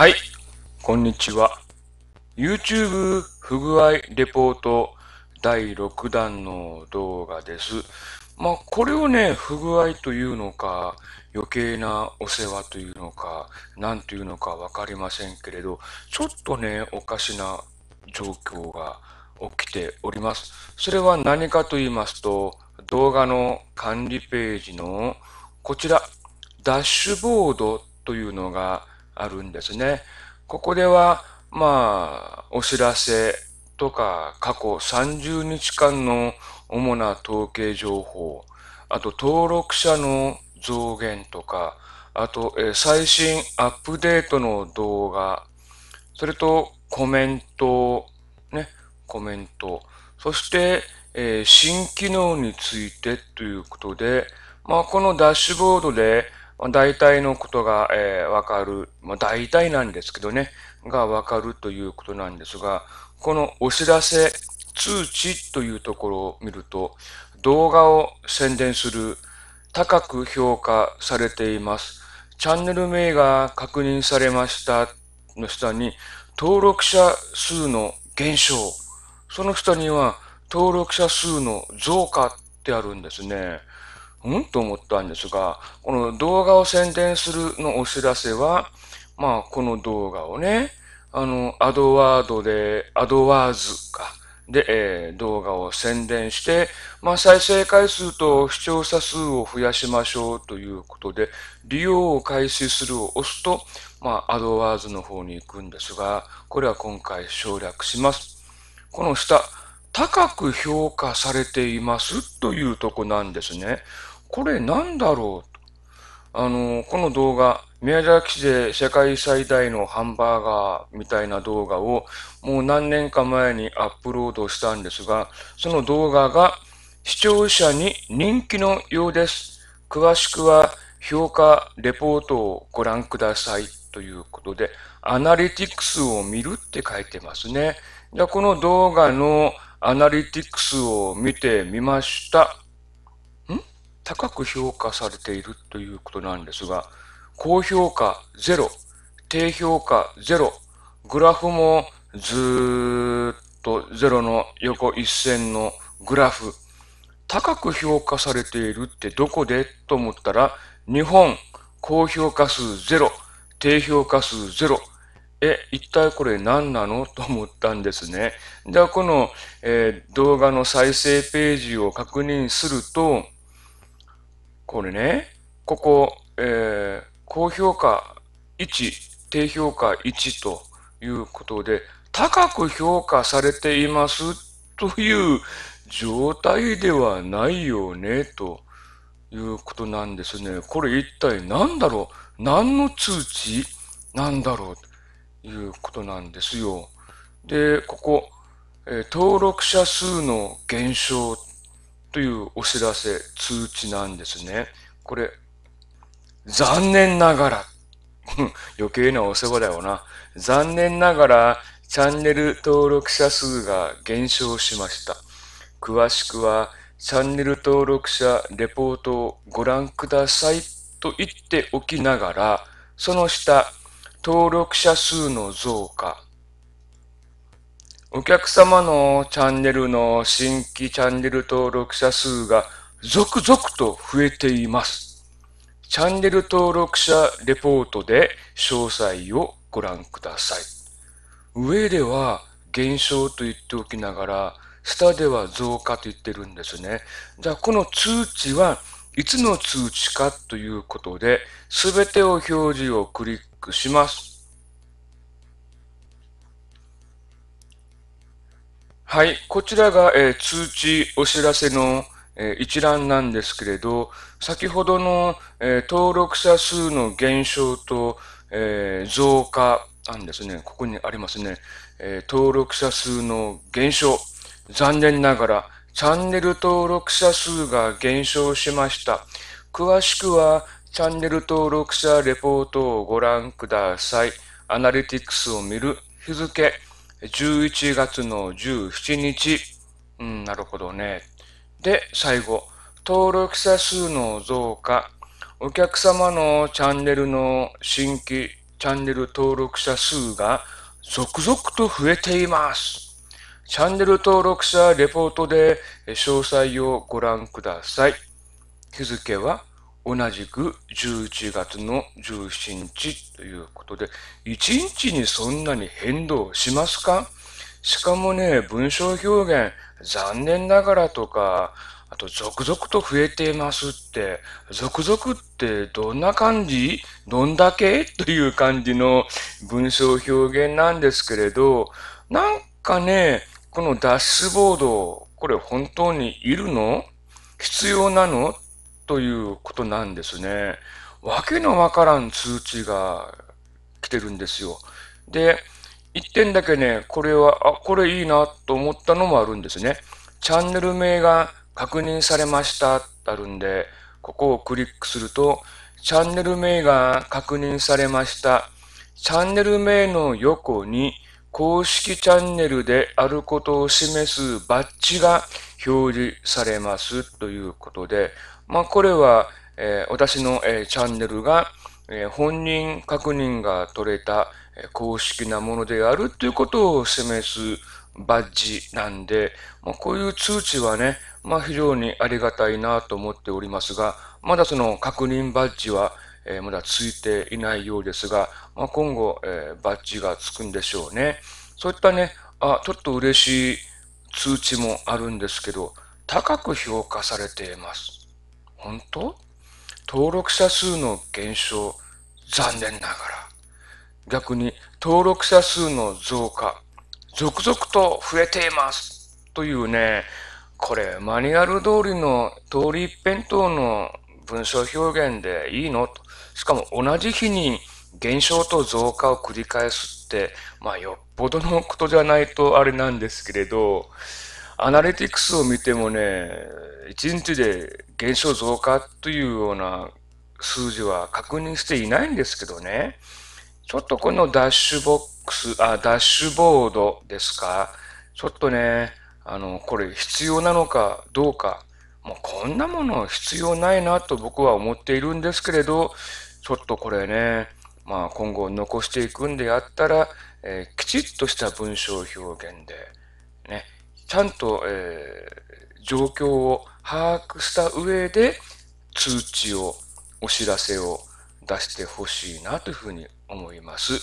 はい、こんにちは。YouTube 不具合レポート第6弾の動画です。まあ、これをね、不具合というのか、余計なお世話というのか、何というのかわかりませんけれど、ちょっとね、おかしな状況が起きております。それは何かと言いますと、動画の管理ページのこちら、ダッシュボードというのがあるんですね。ここでは、まあ、お知らせとか、過去30日間の主な統計情報、あと登録者の増減とか、あと、え最新アップデートの動画、それとコメント、ね、コメント、そして、え新機能についてということで、まあ、このダッシュボードでまあ、大体のことが、えー、わかる。まあ、大体なんですけどね、がわかるということなんですが、このお知らせ、通知というところを見ると、動画を宣伝する、高く評価されています。チャンネル名が確認されましたの下に、登録者数の減少、その下には登録者数の増加ってあるんですね。うんと思ったんですが、この動画を宣伝するのお知らせは、まあ、この動画をね、あの、アドワードで、アドワーズか、で、えー、動画を宣伝して、まあ、再生回数と視聴者数を増やしましょうということで、利用を開始するを押すと、まあ、アドワーズの方に行くんですが、これは今回省略します。この下、高く評価されていますというとこなんですね。これなんだろうあの、この動画、宮崎市で世界最大のハンバーガーみたいな動画をもう何年か前にアップロードしたんですが、その動画が視聴者に人気のようです。詳しくは評価レポートをご覧くださいということで、アナリティクスを見るって書いてますね。じゃあこの動画のアナリティクスを見てみました。高く評価されているということなんですが、高評価0、低評価0、グラフもずっと0の横一線のグラフ、高く評価されているってどこでと思ったら、日本、高評価数0、低評価数0、え、一体これ何なのと思ったんですね。では、この、えー、動画の再生ページを確認すると、これね、ここ、えー、高評価1、低評価1ということで、高く評価されていますという状態ではないよね、ということなんですね。これ一体何だろう何の通知なんだろうということなんですよ。で、ここ、えー、登録者数の減少というお知らせ、通知なんですね。これ、残念ながら、余計なお世話だよな。残念ながら、チャンネル登録者数が減少しました。詳しくは、チャンネル登録者レポートをご覧くださいと言っておきながら、その下、登録者数の増加、お客様のチャンネルの新規チャンネル登録者数が続々と増えています。チャンネル登録者レポートで詳細をご覧ください。上では減少と言っておきながら、下では増加と言ってるんですね。じゃあこの通知はいつの通知かということで、すべてを表示をクリックします。はい、こちらが、えー、通知お知らせの、えー、一覧なんですけれど、先ほどの、えー、登録者数の減少と、え増加なんですね。ここにありますね、え登録者数の減少。残念ながら、チャンネル登録者数が減少しました。詳しくは、チャンネル登録者レポートをご覧ください。アナリティクスを見る日付。11月の17日。うん、なるほどね。で、最後。登録者数の増加。お客様のチャンネルの新規チャンネル登録者数が続々と増えています。チャンネル登録者レポートで詳細をご覧ください。日付は同じく11月の17日ということで、1日にそんなに変動しますかしかもね、文章表現、残念ながらとか、あと、続々と増えていますって、続々ってどんな感じどんだけという感じの文章表現なんですけれど、なんかね、このダッシュボード、これ本当にいるの必要なのということなんですね。わけのわからん通知が来てるんですよ。で、一点だけね、これは、あ、これいいなと思ったのもあるんですね。チャンネル名が確認されましたってあるんで、ここをクリックすると、チャンネル名が確認されました。チャンネル名の横に、公式チャンネルであることを示すバッジが表示されますということで、まあ、これは、えー、私の、えー、チャンネルが、えー、本人確認が取れた、えー、公式なものであるということを示すバッジなんで、まあ、こういう通知はね、まあ、非常にありがたいなと思っておりますが、まだその確認バッジは、えー、まだついていないようですが、まあ、今後、えー、バッジがつくんでしょうね。そういったね、あ、ちょっと嬉しい通知もあるんですけど、高く評価されています。本当登録者数の減少、残念ながら。逆に登録者数の増加、続々と増えています。というね、これマニュアル通りの通り一辺倒の文章表現でいいのとしかも同じ日に減少と増加を繰り返すって、まあ、よっぽどのことじゃないとあれなんですけれど、アナリティクスを見てもね、1日で減少増加というような数字は確認していないんですけどね、ちょっとこのダッシュボックス、あ、ダッシュボードですか、ちょっとね、あの、これ必要なのかどうか、もうこんなもの必要ないなと僕は思っているんですけれど、ちょっとこれね、まあ、今後残していくんであったら、えー、きちっとした文章表現で、ね、ちゃんと、えー、状況を把握した上で通知を、お知らせを出してほしいなというふうに思います。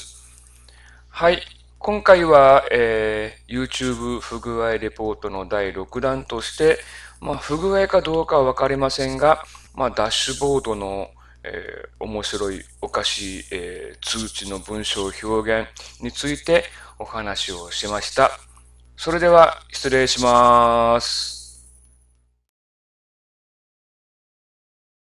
はい。今回は、えー、YouTube 不具合レポートの第6弾として、まあ、不具合かどうかはわかりませんが、まあ、ダッシュボードのえー、面白い、おかしい、えー、通知の文章表現についてお話をしました。それでは失礼します。